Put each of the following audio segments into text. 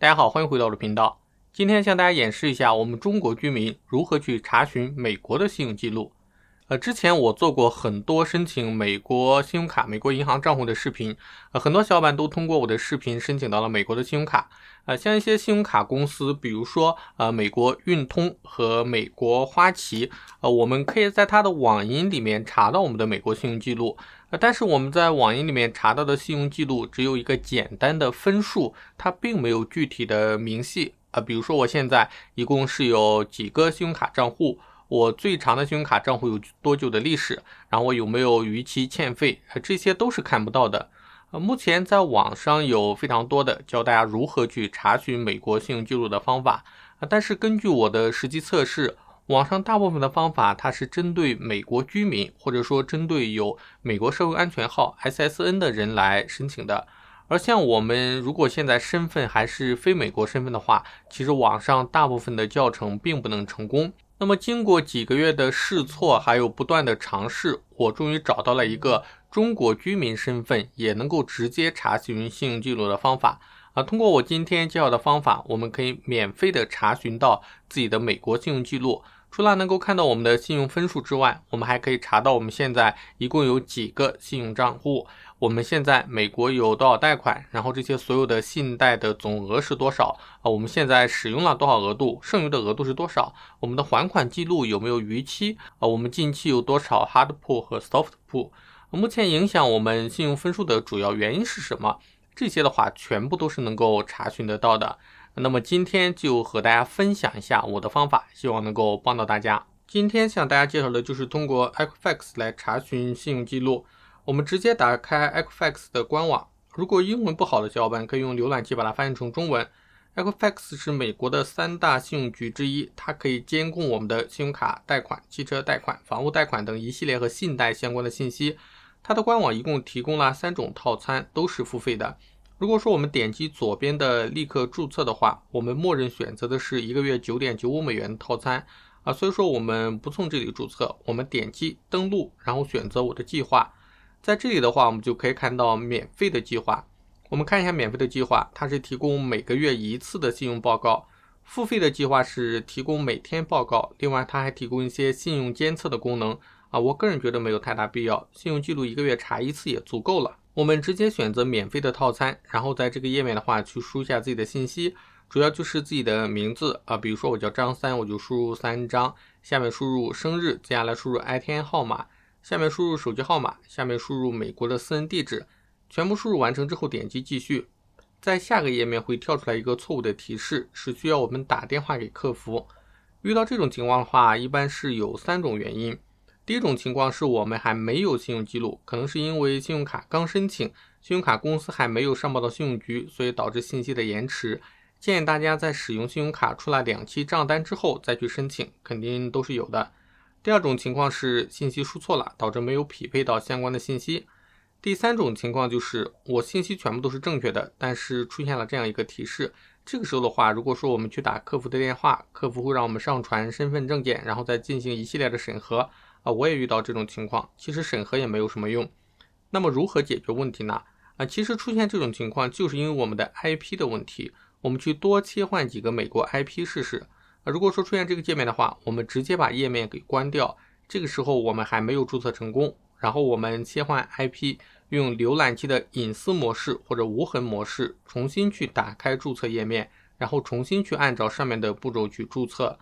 大家好，欢迎回到我的频道。今天向大家演示一下，我们中国居民如何去查询美国的信用记录。呃，之前我做过很多申请美国信用卡、美国银行账户的视频，呃，很多小伙伴都通过我的视频申请到了美国的信用卡。呃，像一些信用卡公司，比如说呃，美国运通和美国花旗，呃，我们可以在它的网银里面查到我们的美国信用记录。呃，但是我们在网银里面查到的信用记录只有一个简单的分数，它并没有具体的明细。啊，比如说我现在一共是有几个信用卡账户。我最长的信用卡账户有多久的历史？然后我有没有逾期欠费？这些都是看不到的。呃，目前在网上有非常多的教大家如何去查询美国信用记录的方法。啊，但是根据我的实际测试，网上大部分的方法它是针对美国居民，或者说针对有美国社会安全号 （SSN） 的人来申请的。而像我们如果现在身份还是非美国身份的话，其实网上大部分的教程并不能成功。那么经过几个月的试错，还有不断的尝试，我终于找到了一个中国居民身份也能够直接查询信用记录的方法啊！通过我今天介绍的方法，我们可以免费的查询到自己的美国信用记录。除了能够看到我们的信用分数之外，我们还可以查到我们现在一共有几个信用账户，我们现在美国有多少贷款，然后这些所有的信贷的总额是多少啊？我们现在使用了多少额度，剩余的额度是多少？我们的还款记录有没有逾期？啊，我们近期有多少 hard pull 和 soft pull？目前影响我们信用分数的主要原因是什么？这些的话全部都是能够查询得到的。那么今天就和大家分享一下我的方法，希望能够帮到大家。今天向大家介绍的就是通过 Equifax 来查询信用记录。我们直接打开 Equifax 的官网，如果英文不好的小伙伴可以用浏览器把它翻译成中文。Equifax 是美国的三大信用局之一，它可以监控我们的信用卡、贷款、汽车贷款、房屋贷款等一系列和信贷相关的信息。它的官网一共提供了三种套餐，都是付费的。如果说我们点击左边的立刻注册的话，我们默认选择的是一个月九点九五美元套餐啊。所以说我们不从这里注册，我们点击登录，然后选择我的计划，在这里的话，我们就可以看到免费的计划。我们看一下免费的计划，它是提供每个月一次的信用报告。付费的计划是提供每天报告，另外它还提供一些信用监测的功能啊。我个人觉得没有太大必要，信用记录一个月查一次也足够了。我们直接选择免费的套餐，然后在这个页面的话去输一下自己的信息，主要就是自己的名字啊，比如说我叫张三，我就输入三张，下面输入生日，接下来输入 I T N 号码，下面输入手机号码，下面输入美国的私人地址，全部输入完成之后点击继续，在下个页面会跳出来一个错误的提示，是需要我们打电话给客服。遇到这种情况的话，一般是有三种原因。第一种情况是我们还没有信用记录，可能是因为信用卡刚申请，信用卡公司还没有上报到信用局，所以导致信息的延迟。建议大家在使用信用卡出来两期账单之后再去申请，肯定都是有的。第二种情况是信息输错了，导致没有匹配到相关的信息。第三种情况就是我信息全部都是正确的，但是出现了这样一个提示，这个时候的话，如果说我们去打客服的电话，客服会让我们上传身份证件，然后再进行一系列的审核。啊，我也遇到这种情况，其实审核也没有什么用。那么如何解决问题呢？啊，其实出现这种情况就是因为我们的 IP 的问题，我们去多切换几个美国 IP 试试。啊，如果说出现这个界面的话，我们直接把页面给关掉。这个时候我们还没有注册成功，然后我们切换 IP，用浏览器的隐私模式或者无痕模式重新去打开注册页面，然后重新去按照上面的步骤去注册。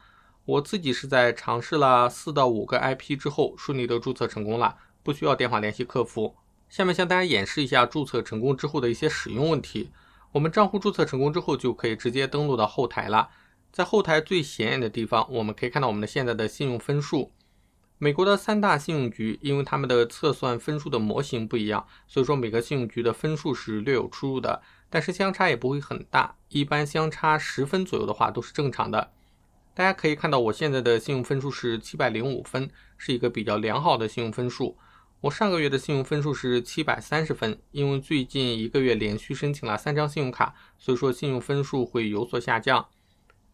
我自己是在尝试了四到五个 IP 之后，顺利的注册成功了，不需要电话联系客服。下面向大家演示一下注册成功之后的一些使用问题。我们账户注册成功之后，就可以直接登录到后台了。在后台最显眼的地方，我们可以看到我们的现在的信用分数。美国的三大信用局，因为他们的测算分数的模型不一样，所以说每个信用局的分数是略有出入的，但是相差也不会很大，一般相差十分左右的话都是正常的。大家可以看到，我现在的信用分数是七百零五分，是一个比较良好的信用分数。我上个月的信用分数是七百三十分，因为最近一个月连续申请了三张信用卡，所以说信用分数会有所下降。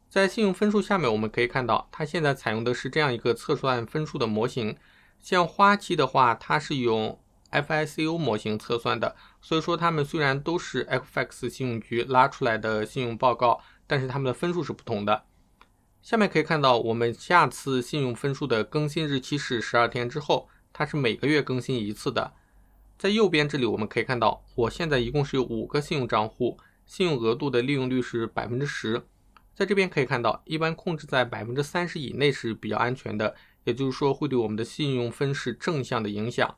在信用分数下面，我们可以看到，它现在采用的是这样一个测算分数的模型。像花旗的话，它是用 FICO 模型测算的，所以说他们虽然都是 f x 信用局拉出来的信用报告，但是他们的分数是不同的。下面可以看到，我们下次信用分数的更新日期是十二天之后，它是每个月更新一次的。在右边这里，我们可以看到，我现在一共是有五个信用账户，信用额度的利用率是百分之十。在这边可以看到，一般控制在百分之三十以内是比较安全的，也就是说会对我们的信用分是正向的影响。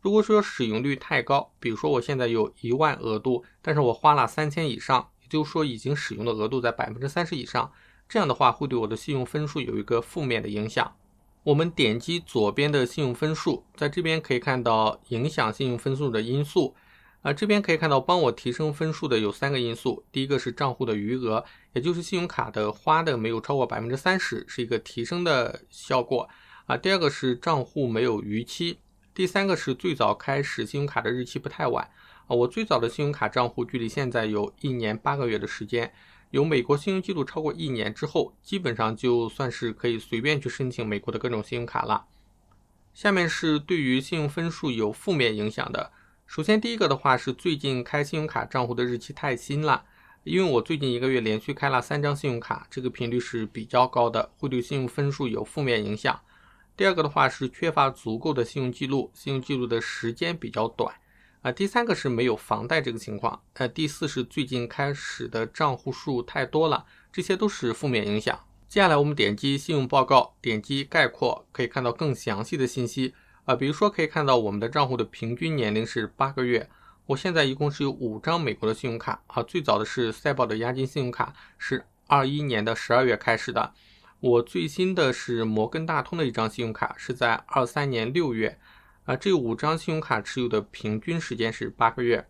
如果说使用率太高，比如说我现在有一万额度，但是我花了三千以上，也就是说已经使用的额度在百分之三十以上。这样的话会对我的信用分数有一个负面的影响。我们点击左边的信用分数，在这边可以看到影响信用分数的因素。啊，这边可以看到帮我提升分数的有三个因素，第一个是账户的余额，也就是信用卡的花的没有超过百分之三十，是一个提升的效果。啊，第二个是账户没有逾期，第三个是最早开始信用卡的日期不太晚。啊，我最早的信用卡账户距离现在有一年八个月的时间。有美国信用记录超过一年之后，基本上就算是可以随便去申请美国的各种信用卡了。下面是对于信用分数有负面影响的。首先，第一个的话是最近开信用卡账户的日期太新了，因为我最近一个月连续开了三张信用卡，这个频率是比较高的，会对信用分数有负面影响。第二个的话是缺乏足够的信用记录，信用记录的时间比较短。啊，第三个是没有房贷这个情况。呃，第四是最近开始的账户数太多了，这些都是负面影响。接下来我们点击信用报告，点击概括，可以看到更详细的信息。啊，比如说可以看到我们的账户的平均年龄是八个月。我现在一共是有五张美国的信用卡，啊，最早的是赛宝的押金信用卡，是二一年的十二月开始的。我最新的是摩根大通的一张信用卡，是在二三年六月。啊，这五张信用卡持有的平均时间是八个月。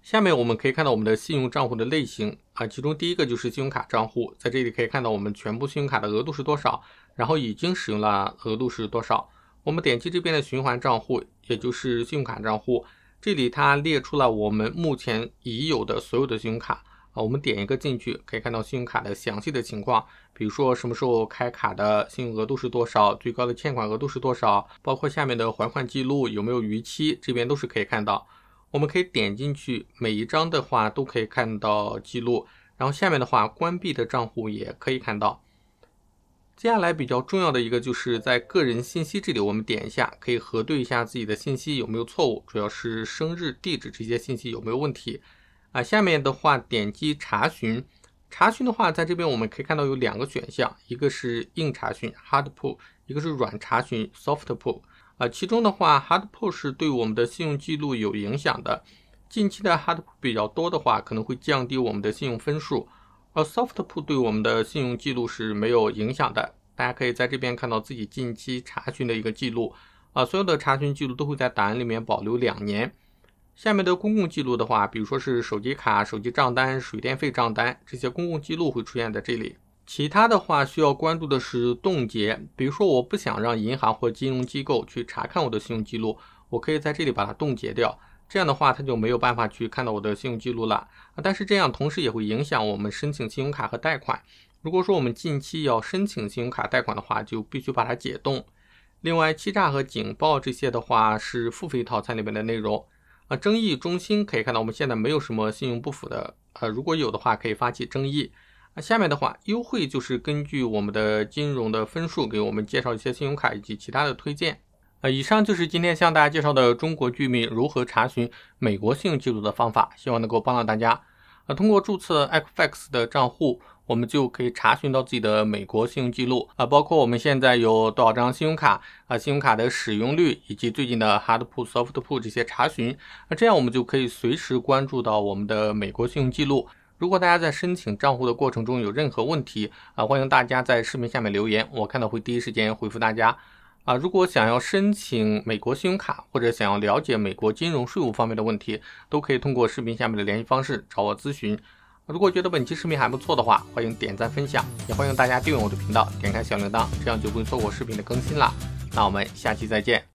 下面我们可以看到我们的信用账户的类型啊，其中第一个就是信用卡账户，在这里可以看到我们全部信用卡的额度是多少，然后已经使用了额度是多少。我们点击这边的循环账户，也就是信用卡账户，这里它列出了我们目前已有的所有的信用卡。啊，我们点一个进去，可以看到信用卡的详细的情况，比如说什么时候开卡的，信用额度是多少，最高的欠款额度是多少，包括下面的还款记录有没有逾期，这边都是可以看到。我们可以点进去，每一张的话都可以看到记录，然后下面的话关闭的账户也可以看到。接下来比较重要的一个就是在个人信息这里，我们点一下可以核对一下自己的信息有没有错误，主要是生日、地址这些信息有没有问题。啊，下面的话点击查询，查询的话，在这边我们可以看到有两个选项，一个是硬查询 （hard pull），一个是软查询 （soft pull）。啊，其中的话，hard pull 是对我们的信用记录有影响的，近期的 hard pull 比较多的话，可能会降低我们的信用分数；而 soft pull 对我们的信用记录是没有影响的。大家可以在这边看到自己近期查询的一个记录。啊，所有的查询记录都会在档案里面保留两年。下面的公共记录的话，比如说是手机卡、手机账单、水电费账单这些公共记录会出现在这里。其他的话需要关注的是冻结，比如说我不想让银行或金融机构去查看我的信用记录，我可以在这里把它冻结掉，这样的话他就没有办法去看到我的信用记录了。但是这样同时也会影响我们申请信用卡和贷款。如果说我们近期要申请信用卡贷款的话，就必须把它解冻。另外，欺诈和警报这些的话是付费套餐里面的内容。啊，争议中心可以看到，我们现在没有什么信用不符的。呃，如果有的话，可以发起争议。啊，下面的话，优惠就是根据我们的金融的分数给我们介绍一些信用卡以及其他的推荐。呃，以上就是今天向大家介绍的中国居民如何查询美国信用记录的方法，希望能够帮到大家。呃，通过注册 Equifax 的账户。我们就可以查询到自己的美国信用记录啊，包括我们现在有多少张信用卡啊，信用卡的使用率以及最近的 Hard Pull、Soft Pull 这些查询。那这样我们就可以随时关注到我们的美国信用记录。如果大家在申请账户的过程中有任何问题啊，欢迎大家在视频下面留言，我看到会第一时间回复大家啊。如果想要申请美国信用卡或者想要了解美国金融税务方面的问题，都可以通过视频下面的联系方式找我咨询。如果觉得本期视频还不错的话，欢迎点赞分享，也欢迎大家订阅我的频道，点开小铃铛，这样就不会错过视频的更新了。那我们下期再见。